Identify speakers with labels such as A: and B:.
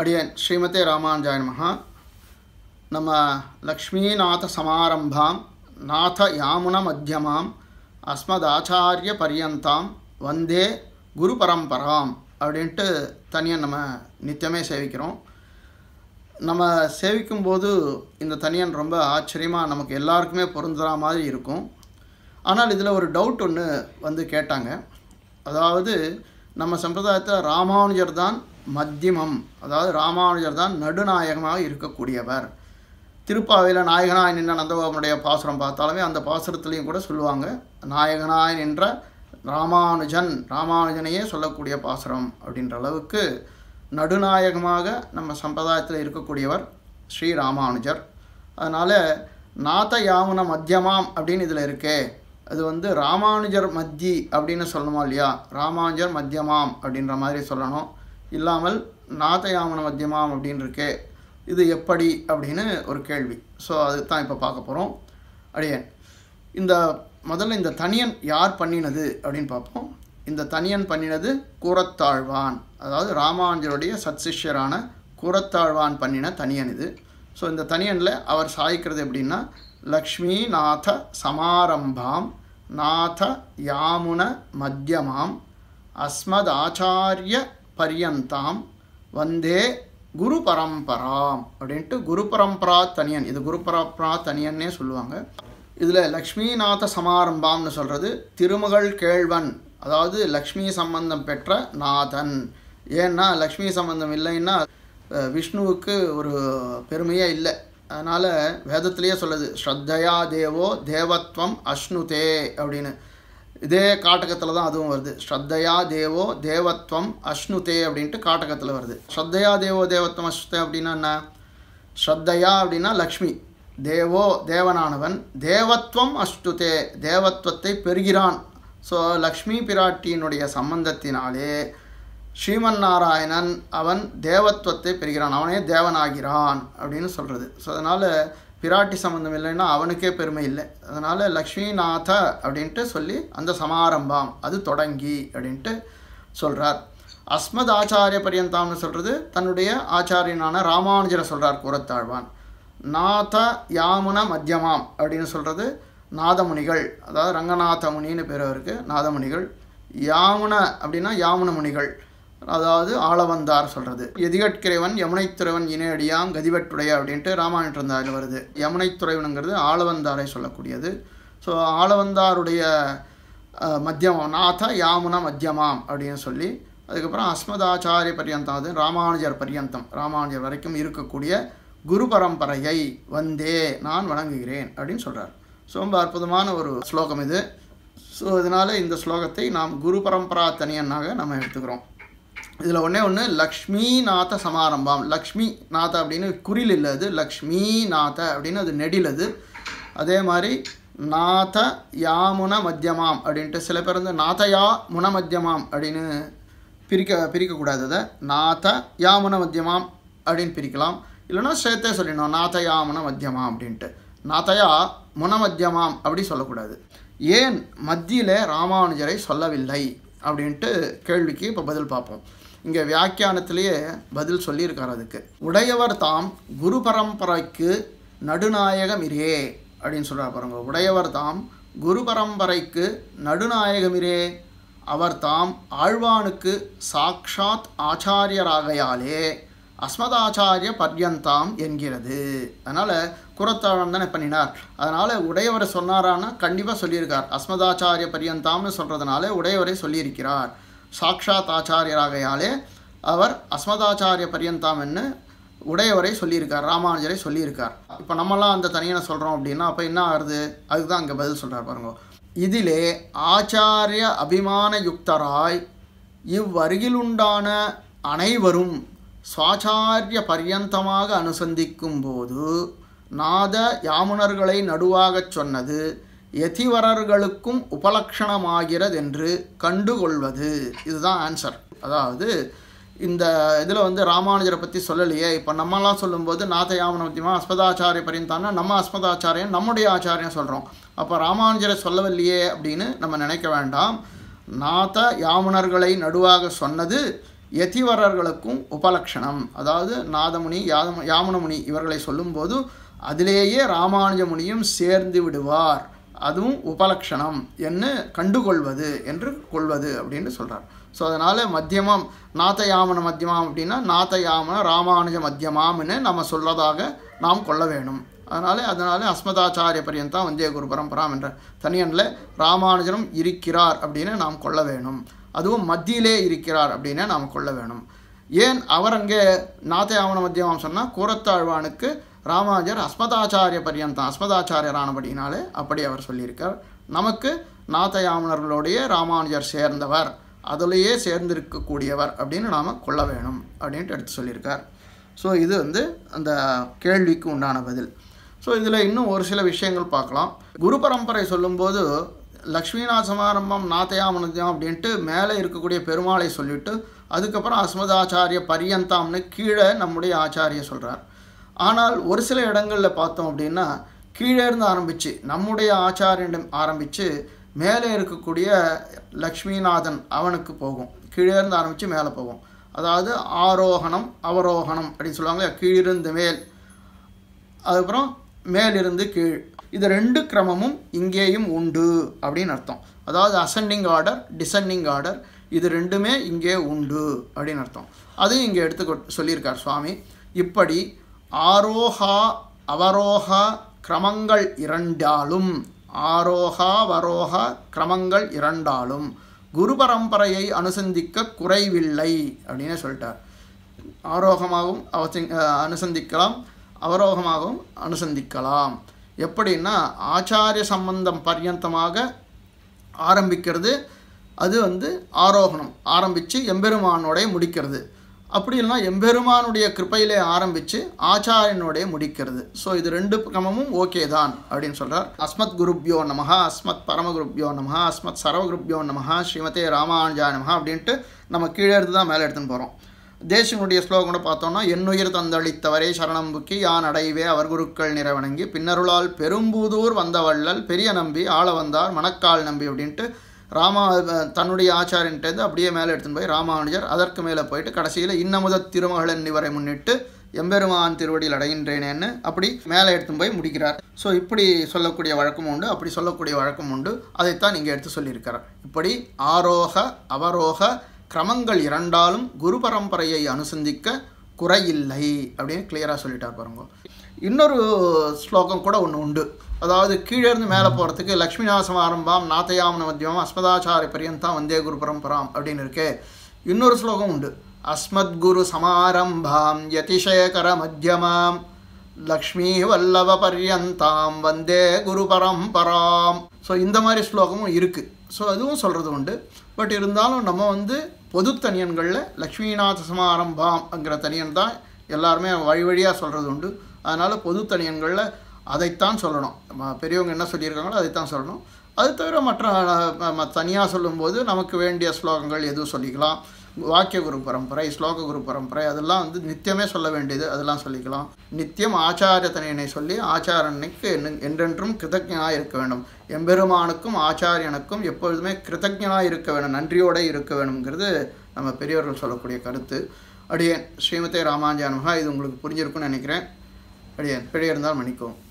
A: அடியன் ஸ்ரீமதே ராமானுஜாய மகா நம்ம லக்ஷ்மிநாத சமாரம்பாம் நாத யாமுன மத்தியமாம் அஸ்மதாச்சாரிய பரியந்தாம் வந்தே குரு பரம்பராம் அப்படின்ட்டு தனியை நம்ம நித்தியமே சேவிக்கிறோம் நம்ம சேவிக்கும்போது இந்த தனியன் ரொம்ப ஆச்சரியமாக நமக்கு எல்லாருக்குமே பொருந்துற மாதிரி இருக்கும் ஆனால் இதில் ஒரு டவுட் ஒன்று வந்து கேட்டாங்க அதாவது நம்ம சம்பிரதாயத்தில் ராமானுஜர் தான் மத்தியமம் அதாவது ராமானுஜர் தான் நடுநாயகமாக இருக்கக்கூடியவர் திருப்பாவையில் நாயகனாய் நின்ற நந்தகோபனுடைய பாசுரம் பார்த்தாலுமே அந்த பாசுரத்துலேயும் கூட சொல்லுவாங்க நாயகனாய் நின்ற ராமானுஜன் ராமானுஜனையே சொல்லக்கூடிய பாசுரம் அப்படின்ற அளவுக்கு நடுநாயகமாக நம்ம சம்பிரதாயத்தில் இருக்கக்கூடியவர் ஸ்ரீ ராமானுஜர் அதனால் நாத்த யாமுன மத்தியமாம் அப்படின்னு இதில் இருக்கே அது வந்து ராமானுஜர் மத்தி அப்படின்னு சொல்லணுமா இல்லையா ராமானுஜர் மத்தியமாம் அப்படின்ற மாதிரி சொல்லணும் இல்லாமல் நாதயாமன மத்தியமாம் அப்படின்னு இருக்கே இது எப்படி அப்படின்னு ஒரு கேள்வி ஸோ அது தான் இப்போ பார்க்க போகிறோம் அடியேன் இந்த முதல்ல இந்த தனியன் யார் பண்ணினது அப்படின்னு பார்ப்போம் இந்த தனியன் பண்ணினது கூரத்தாழ்வான் அதாவது ராமானுஜருடைய சத்சிஷ்யரான கூரத்தாழ்வான் பண்ணின தனியன் இது ஸோ இந்த தனியனில் அவர் சாய்க்கிறது எப்படின்னா லக்ஷ்மி நாத சமாரம்பாம் நாத யாமுன மத்தியமாம் அஸ்மதாச்சாரிய பரியந்தாம் வந்தே குரு பரம்பராம் அப்படின்ட்டு குரு பரம்பரா தனியன் இது குரு பரம்பரா தனியன்னே சொல்லுவாங்க இதில் லக்ஷ்மிநாத சமாரம்பாம்னு சொல்கிறது திருமகள் கேழ்வன் அதாவது லக்ஷ்மி சம்பந்தம் பெற்ற நாதன் ஏன்னா லக்ஷ்மி சம்பந்தம் இல்லைன்னா விஷ்ணுவுக்கு ஒரு பெருமையே இல்லை அதனால் வேதத்திலேயே சொல்லுது ஸ்ரத்தையா தேவோ தேவத்வம் அஷ்ணுதே அப்படின்னு இதே காட்டகத்தில் தான் அதுவும் வருது ஸ்ரத்தையா தேவோ தேவத்வம் அஷ்ணுதே அப்படின்ட்டு காட்டகத்தில் வருது ஸ்ரத்தையா தேவோ தேவத்வம் அஷ்ணுதே அப்படின்னா என்ன ஸ்ரத்தையா அப்படின்னா லக்ஷ்மி தேவோ தேவனானவன் தேவத்வம் அஷ்ணுதே தேவத்வத்தை பெறுகிறான் ஸோ லக்ஷ்மி பிராட்டியினுடைய சம்பந்தத்தினாலே ஸ்ரீமன் நாராயணன் அவன் தேவத்வத்தை பெறுகிறான் அவனே தேவனாகிறான் அப்படின்னு சொல்கிறது ஸோ அதனால் பிராட்டி சம்மந்தம் இல்லைன்னா அவனுக்கே பெருமை இல்லை அதனால் லக்ஷ்மிநாத அப்படின்ட்டு சொல்லி அந்த சமாரம்பம் அது தொடங்கி அப்படின்ட்டு சொல்கிறார் அஸ்மத் ஆச்சாரிய பரியந்தாம்னு சொல்கிறது தன்னுடைய ஆச்சாரியனான ராமானுஜரை சொல்கிறார் கூறத்தாழ்வான் நாத யாமுன மத்தியமாம் அப்படின்னு சொல்கிறது நாதமுனிகள் அதாவது ரங்கநாத முனின்னு பேர் அவருக்கு நாதமுனிகள் யாமுன அப்படின்னா யாமுன முனிகள் அதாவது ஆளவந்தார் சொல்கிறது எதிகட்கிறவன் யமுனைத்துறைவன் இணையடியாம் கதிவெட்டுடைய அப்படின்ட்டு ராமாயணத்திருந்தாயில் வருது யமுனைத்துறைவனுங்கிறது ஆளவந்தாரை சொல்லக்கூடியது ஸோ ஆளவந்தாருடைய மத்தியமம் நாத யாமுன மத்தியமாம் அப்படின்னு சொல்லி அதுக்கப்புறம் அஸ்மதாச்சாரிய பரியந்தம் அது ராமானுஜர் பரியந்தம் ராமானுஜர் வரைக்கும் இருக்கக்கூடிய குரு பரம்பரையை வந்தே நான் வணங்குகிறேன் அப்படின்னு சொல்கிறார் ஸோ ரொம்ப அற்புதமான ஒரு ஸ்லோகம் இது ஸோ இதனால் இந்த ஸ்லோகத்தை நாம் குரு பரம்பரா தனியனாக நம்ம எடுத்துக்கிறோம் இதில் ஒன்றே ஒன்று லக்ஷ்மி நாத சமாரம்பம் லக்ஷ்மி நாத அப்படின்னு குறில் இல்லை அது லக்ஷ்மி நாத அப்படின்னு அது நெடில் அது அதே மாதிரி நாத யாமுன மத்தியமாம் அப்படின்ட்டு சில பேர் வந்து நாத்தயா முன மத்தியமாம் அப்படின்னு பிரிக்க பிரிக்கக்கூடாது அதை நாத யாமுன மத்தியமாம் அப்படின்னு பிரிக்கலாம் இல்லைன்னா சேர்த்தே சொல்லிடணும் நாத யாமுன மத்தியமாம் அப்படின்ட்டு நாத்தயா முன மத்தியமாம் அப்படி சொல்லக்கூடாது ஏன் மத்தியில் ராமானுஜரை சொல்லவில்லை அப்படின்ட்டு கேள்விக்கு இப்போ பதில் பார்ப்போம் இங்கே வியாக்கியானத்திலேயே பதில் சொல்லியிருக்கார் அதுக்கு உடையவர் தாம் குரு பரம்பரைக்கு நடுநாயகமிரே அப்படின்னு சொல்கிறார் பாருங்கள் உடையவர் தாம் குரு பரம்பரைக்கு நடுநாயகமிரே அவர் தாம் ஆழ்வானுக்கு சாக்ஷாத் ஆச்சாரியராகையாலே அஸ்மதாச்சாரிய பர்யந்தாம் என்கிறது அதனால் குரத்தாழம் தானே பண்ணினார் அதனால் உடையவரை சொன்னாரான்னா கண்டிப்பாக சொல்லியிருக்கார் அஸ்மதாச்சாரிய பர்யந்தாம்னு சொல்கிறதுனால உடையவரை சொல்லியிருக்கிறார் சாக்ஷாத் ஆச்சாரியராகையாலே அவர் அஸ்மதாச்சாரிய பரியந்தாம் என்று உடையவரை சொல்லியிருக்கார் ராமானுஜரை சொல்லியிருக்கார் இப்போ நம்மலாம் அந்த தனியனை சொல்கிறோம் அப்படின்னா அப்போ என்ன ஆகுது அதுதான் அங்கே பதில் சொல்கிறார் பாருங்க இதிலே ஆச்சாரிய அபிமான யுக்தராய் இவ்வருகிலுண்டான அனைவரும் சுவாச்சாரிய பரியந்தமாக அனுசந்திக்கும் போது நாத யாமுனர்களை நடுவாகச் சொன்னது எதிவரர்களுக்கும் உபலக்ஷணமாகிறதென்று கண்டுகொள்வது இதுதான் ஆன்சர் அதாவது இந்த இதில் வந்து ராமானுஜரை பற்றி சொல்லலையே இப்போ நம்மலாம் சொல்லும்போது நாதயாமன மத்தியமா அஸ்மதாச்சாரிய பரிந்தான்னா நம்ம அஸ்மதாச்சாரியம் நம்முடைய ஆச்சாரியம் சொல்கிறோம் அப்போ ராமானுஜரை சொல்லவில்லையே அப்படின்னு நம்ம நினைக்க வேண்டாம் நாத யாமுனர்களை நடுவாக சொன்னது எதிவரர்களுக்கும் உபலக்ஷணம் அதாவது நாதமுனி யாதம யாமனமுனி இவர்களை சொல்லும்போது அதிலேயே ராமானுஜமுனியும் சேர்ந்து விடுவார் அதுவும் உபலக்ஷணம் என்ன கண்டுகொள்வது என்று கொள்வது அப்படின்னு சொல்கிறார் ஸோ அதனால் மத்தியமாம் நாத்தயாமன மத்தியமாம் அப்படின்னா நாத்தயாமன ராமானுஜ மத்தியமாம்னு நம்ம சொல்கிறதாக நாம் கொள்ள வேணும் அதனால் அதனால் அஸ்மதாச்சாரிய பரியந்தான் வந்தே குரு பரம்பராம் என்ற தனியனில் ராமானுஜரும் இருக்கிறார் அப்படின்னு நாம் கொள்ள வேணும் அதுவும் மத்தியிலே இருக்கிறார் அப்படின்னு நாம் கொள்ள வேணும் ஏன் அவர் அங்கே நாத்தே ஆவண மத்தியமாம் சொன்னால் கூரத்தாழ்வானுக்கு ராமானுஜர் அஸ்மதாச்சாரிய பரியந்தம் அஸ்மதாச்சாரியர் ஆனபடினாலே அப்படி அவர் சொல்லியிருக்கார் நமக்கு நாத்தயாமணர்களுடைய ராமானுஜர் சேர்ந்தவர் அதிலேயே சேர்ந்திருக்கக்கூடியவர் அப்படின்னு நாம் கொள்ள வேணும் அப்படின்ட்டு எடுத்து சொல்லியிருக்கார் ஸோ இது வந்து அந்த கேள்விக்கு உண்டான பதில் ஸோ இதில் இன்னும் ஒரு சில விஷயங்கள் பார்க்கலாம் குரு பரம்பரை சொல்லும்போது லக்ஷ்மிநாத சமாரம்பம் நாத்தையாமனத்தியம் அப்படின்ட்டு மேலே இருக்கக்கூடிய பெருமாளை சொல்லிவிட்டு அதுக்கப்புறம் அஸ்மதாச்சாரிய பரியந்தாம்னு கீழே நம்முடைய ஆச்சாரிய சொல்கிறார் ஆனால் ஒரு சில இடங்களில் பார்த்தோம் அப்படின்னா கீழே இருந்து ஆரம்பித்து நம்முடைய ஆச்சாரியிடம் ஆரம்பித்து மேலே இருக்கக்கூடிய லக்ஷ்மிநாதன் அவனுக்கு போகும் கீழே இருந்து ஆரம்பித்து மேலே போகும் அதாவது ஆரோகணம் அவரோகணம் அப்படின்னு சொல்லுவாங்க கீழிருந்து மேல் அதுக்கப்புறம் மேலிருந்து கீழ் இது ரெண்டு கிரமமும் இங்கேயும் உண்டு அப்படின்னு அர்த்தம் அதாவது அசெண்டிங் ஆர்டர் டிசெண்டிங் ஆர்டர் இது ரெண்டுமே இங்கே உண்டு அப்படின்னு அர்த்தம் அதையும் இங்கே எடுத்து சொல்லியிருக்கார் சுவாமி இப்படி ஆரோஹா அவரோஹா கிரமங்கள் இரண்டாலும் ஆரோகா வரோகா கிரமங்கள் இரண்டாலும் குரு பரம்பரையை அனுசந்திக்க குறைவில்லை அப்படின்னு சொல்லிட்டார் ஆரோகமாகவும் அவசி அனுசந்திக்கலாம் அவரோகமாகவும் அனுசந்திக்கலாம் எப்படின்னா ஆச்சாரிய சம்பந்தம் பர்யந்தமாக ஆரம்பிக்கிறது அது வந்து ஆரோகணம் ஆரம்பித்து எம்பெருமானோடைய முடிக்கிறது அப்படி இல்லைனா எம்பெருமானுடைய கிருப்பையிலே ஆரம்பித்து ஆச்சாரியனுடைய முடிக்கிறது ஸோ இது ரெண்டு கிரமமும் ஓகே தான் அப்படின்னு சொல்கிறார் அஸ்மத் குருப்யோ நமஹா அஸ்மத் பரமகுருப்யோ நமஹா அஸ்மத் சரவகுருப்யோ நமஹா ஸ்ரீமதே ராமானுஜா நமஹா அப்படின்ட்டு நம்ம கீழே இருந்து தான் மேலே எடுத்துன்னு போகிறோம் தேசியனுடைய ஸ்லோகம் கூட பார்த்தோம்னா என்னுயிர் தந்தளித்தவரே சரணம்புக்கி யான் அடைவே அவர் குருக்கள் நிறவணங்கி பின்னருளால் பெரும்பூதூர் வந்தவள்ளல் பெரிய நம்பி ஆள வந்தார் மணக்கால் நம்பி அப்படின்ட்டு ராமா தன்னுடைய ஆச்சாரியன்ட்டேருந்து அப்படியே மேலே எடுத்துன்னு போய் ராமானுஜர் அதற்கு மேலே போயிட்டு கடைசியில் இன்னமுத திருமகளன் இவரை முன்னிட்டு எம்பெருமான் திருவடியில் அடைகின்றேனேன்னு அப்படி மேலே எடுத்துன்னு போய் முடிக்கிறார் ஸோ இப்படி சொல்லக்கூடிய வழக்கம் உண்டு அப்படி சொல்லக்கூடிய வழக்கம் உண்டு அதைத்தான் இங்கே எடுத்து சொல்லியிருக்கிறார் இப்படி ஆரோக அவரோக கிரமங்கள் இரண்டாலும் குரு பரம்பரையை அனுசந்திக்க குறையில்லை அப்படின்னு கிளியராக சொல்லிட்டார் பாருங்க இன்னொரு ஸ்லோகம் கூட ஒன்று உண்டு அதாவது கீழே இருந்து மேலே போகிறதுக்கு லக்ஷ்மி நாசம் ஆரம்பம் நாத்தையாமன மத்தியம் அஸ்மதாச்சாரிய பரியந்தம் வந்தே குரு பரம்பராம் அப்படின்னு இருக்கே இன்னொரு ஸ்லோகம் உண்டு அஸ்மத் குரு சமாரம்பாம் யதிசேகர மத்தியமாம் லக்ஷ்மி வல்லவ பரியந்தாம் வந்தே குரு பரம்பராம் ஸோ இந்த மாதிரி ஸ்லோகமும் இருக்குது ஸோ அதுவும் சொல்கிறது உண்டு பட் இருந்தாலும் நம்ம வந்து பொது தனியன்களில் லக்ஷ்மிநாத சமாரம்பாம்ங்கிற தனியன் தான் எல்லாருமே வழி வழியாக சொல்கிறது உண்டு அதனால் பொது தனியன்களில் அதைத்தான் சொல்லணும் பெரியவங்க என்ன சொல்லியிருக்காங்களோ அதைத்தான் சொல்லணும் அது தவிர மற்ற தனியாக சொல்லும்போது நமக்கு வேண்டிய ஸ்லோகங்கள் எதுவும் சொல்லிக்கலாம் வாக்கிய குரு பரம்பரை ஸ்லோக குரு பரம்பரை அதெல்லாம் வந்து நித்தியமே சொல்ல வேண்டியது அதெல்லாம் சொல்லிக்கலாம் நித்தியம் ஆச்சாரியத்தனையினை சொல்லி ஆச்சாரனுக்கு என்றென்றும் கிருதஜனாக இருக்க வேண்டும் எம்பெருமானுக்கும் ஆச்சாரியனுக்கும் எப்பொழுதுமே கிருதஜனாக இருக்க வேணும் நன்றியோடு இருக்க வேணுங்கிறது நம்ம பெரியவர்கள் சொல்லக்கூடிய கருத்து அடியேன் ஸ்ரீமதே ராமாஞ்சானமாக இது உங்களுக்கு புரிஞ்சிருக்குன்னு நினைக்கிறேன் அடியேன் பெரிய இருந்தால் மன்னிக்கவும்